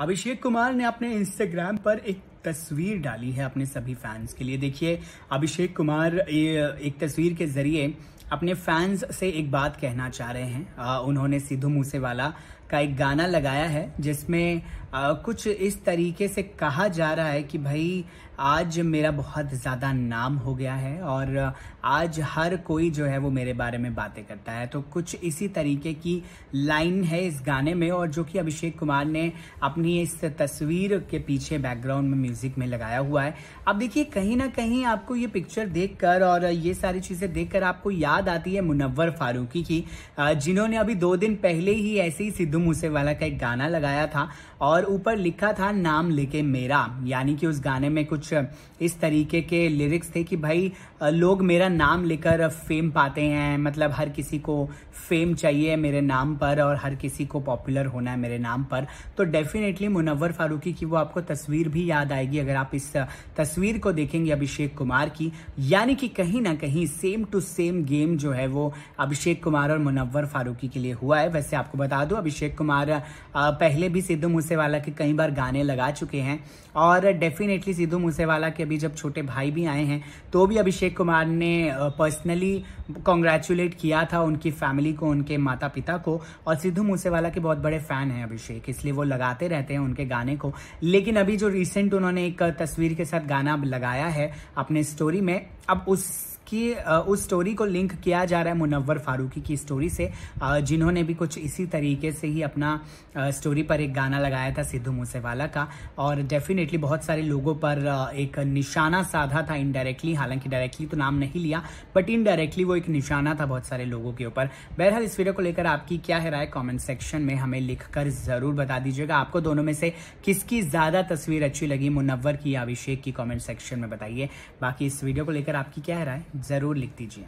अभिषेक कुमार ने अपने इंस्टाग्राम पर एक तस्वीर डाली है अपने सभी फैंस के लिए देखिए अभिषेक कुमार एक तस्वीर के जरिए अपने फैंस से एक बात कहना चाह रहे हैं आ, उन्होंने सिद्धू मूसेवाला का एक गाना लगाया है जिसमें आ, कुछ इस तरीके से कहा जा रहा है कि भाई आज मेरा बहुत ज़्यादा नाम हो गया है और आज हर कोई जो है वो मेरे बारे में बातें करता है तो कुछ इसी तरीके की लाइन है इस गाने में और जो कि अभिषेक कुमार ने अपनी इस तस्वीर के पीछे बैकग्राउंड में म्यूज़िक में लगाया हुआ है अब देखिए कहीं ना कहीं आपको ये पिक्चर देखकर और ये सारी चीज़ें देखकर आपको याद याद आती है मुनव्वर फारूकी की जिन्होंने अभी दो दिन पहले ही ऐसे ही सिद्धू मूसेवाला का एक गाना लगाया था और ऊपर लिखा था नाम लेके मेरा यानी कि उस गाने में कुछ इस तरीके के लिरिक्स थे कि भाई लोग मेरा नाम लेकर फेम पाते हैं मतलब हर किसी को फेम चाहिए मेरे नाम पर और हर किसी को पॉपुलर होना है मेरे नाम पर तो डेफिनेटली मुनव्वर फारूकी की वो आपको तस्वीर भी याद आएगी अगर आप इस तस्वीर को देखेंगे अभिषेक कुमार की यानी कि कहीं ना कहीं same to same game game जो है वो अभिषेक कुमार और मुनव्वर फारूकी के लिए हुआ है वैसे आपको बता दूं अभिषेक कुमार पहले भी सिद्धू मूसेवाला के कई बार गाने लगा चुके हैं और डेफिनेटली सिद्धू मूसेवाला के अभी जब छोटे भाई भी आए हैं तो भी अभिषेक कुमार ने पर्सनली कॉन्ग्रेचुलेट किया था उनकी फैमिली को उनके माता पिता को और सिद्धू मूसेवाला के बहुत बड़े फ़ैन हैं अभिषेक इसलिए वो लगाते रहते हैं उनके गाने को लेकिन अभी जो रिसेंट उन्होंने एक तस्वीर के साथ गाना लगाया है अपने स्टोरी में अब उस कि उस स्टोरी को लिंक किया जा रहा है मुनव्वर फारूकी की स्टोरी से जिन्होंने भी कुछ इसी तरीके से ही अपना स्टोरी पर एक गाना लगाया था सिद्धू मूसेवाला का और डेफिनेटली बहुत सारे लोगों पर एक निशाना साधा था इनडायरेक्टली हालांकि डायरेक्टली तो नाम नहीं लिया बट इनडायरेक्टली वो एक निशाना था बहुत सारे लोगों के ऊपर बहरहाल इस वीडियो को लेकर आपकी क्या है राय कॉमेंट सेक्शन में हमें लिख ज़रूर बता दीजिएगा आपको दोनों में से किसकी ज़्यादा तस्वीर अच्छी लगी मुनव्वर की या अभिषेक की कॉमेंट सेक्शन में बताइए बाकी इस वीडियो को लेकर आपकी क्या है राय ज़रूर लिख दीजिए